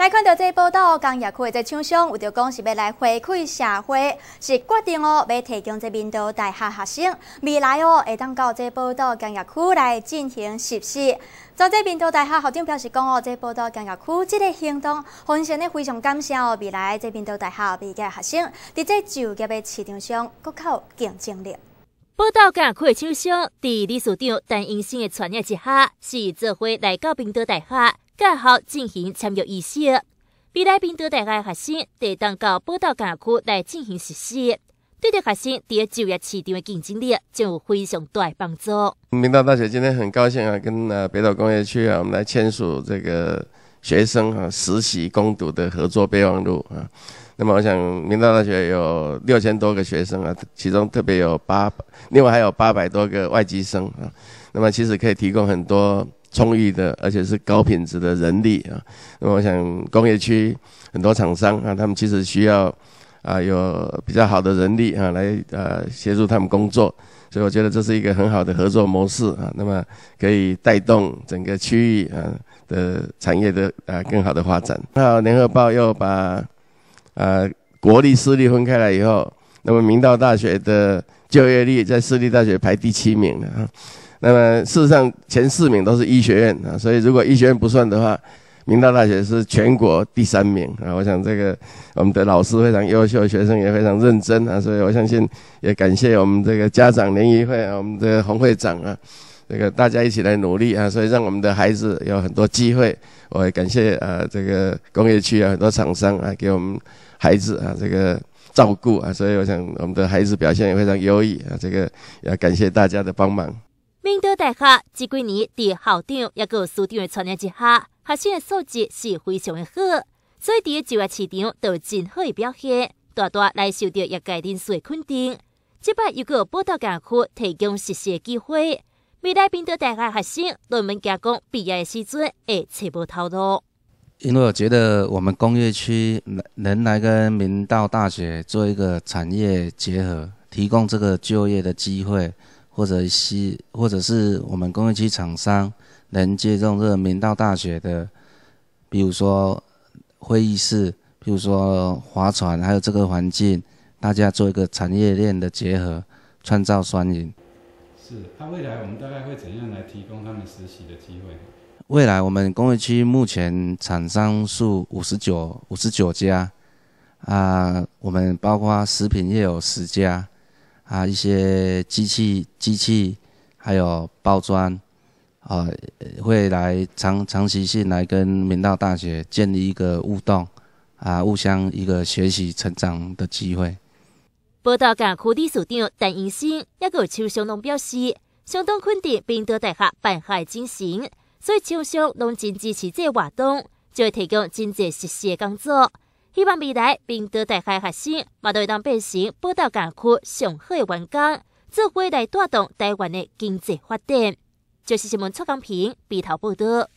来看到这报道，工业区的这厂商有著讲是要来回馈社会，是决定哦要提供这闽都大学学生未来哦会当到这报道工业区来进行实习。从这闽都大学校长表示讲哦，这报道工业区这个行动，非常的非常感谢哦未来这闽都大学每个学生，伫这就业的市场上更有竞争力。报道工业区的厂商，伫理事长陈英新的传议之下，是做会来到闽岛大学。该好进行参与仪式。未来民大大学学生在当到报道园区来进行实习，对的学生在就业市场的竞争力将有非常大帮助。明大大学今天很高兴啊，跟呃北斗工业区啊，我们来签署这个学生啊实习攻读的合作备忘录啊。那么我想，明大大学有六千多个学生啊，其中特别有八，另外还有八百多个外籍生啊。那么其实可以提供很多。充裕的，而且是高品质的人力啊！那我想，工业区很多厂商啊，他们其实需要啊有比较好的人力啊，来呃协助他们工作，所以我觉得这是一个很好的合作模式啊。那么可以带动整个区域啊的产业的啊更好的发展。那联合报又把啊国立私立分开来以后，那么明道大学的就业率在私立大学排第七名了啊。那么，事实上前四名都是医学院啊，所以如果医学院不算的话，明道大学是全国第三名啊。我想这个我们的老师非常优秀，学生也非常认真啊，所以我相信也感谢我们这个家长联谊会啊，我们的洪会长啊，这个大家一起来努力啊，所以让我们的孩子有很多机会。我也感谢啊，这个工业区啊，很多厂商啊，给我们孩子啊这个照顾啊，所以我想我们的孩子表现也非常优异啊，这个要感谢大家的帮忙。明德大学这几年，伫校长也个校长的传业之下，学生的素质是非常的好，所以伫个就业市场都有真好的表现，大大来受到业界人士的肯定。即摆又个波道港司提供实习机会，未来明德大学学生论文加工毕业的时阵会找无头路。因为我觉得我们工业区能能来跟明道大学做一个产业结合，提供这个就业的机会。或者是或者是我们工业区厂商能借种这个明道大学的，比如说会议室，比如说划船，还有这个环境，大家做一个产业链的结合，创造双赢。是那未来我们大概会怎样来提供他们实习的机会？未来我们工业区目前厂商数五十九五十九家，啊，我们包括食品业有十家。啊，一些机器、机器还有包装，啊，会来长长期性来跟明道大学建立一个互动，啊，互相一个学习成长的机会。报道，甲科技署长陈英生也个邱雄龙表示，相当肯定并道大学泛海精神，所以邱雄龙真支持这活动，就会提供真侪实习工作。希望未来，并得大学学性，嘛都会当变成报道地区上好嘅员工，做未来带动台湾的经济发展。就是新闻出镜平，李头不多。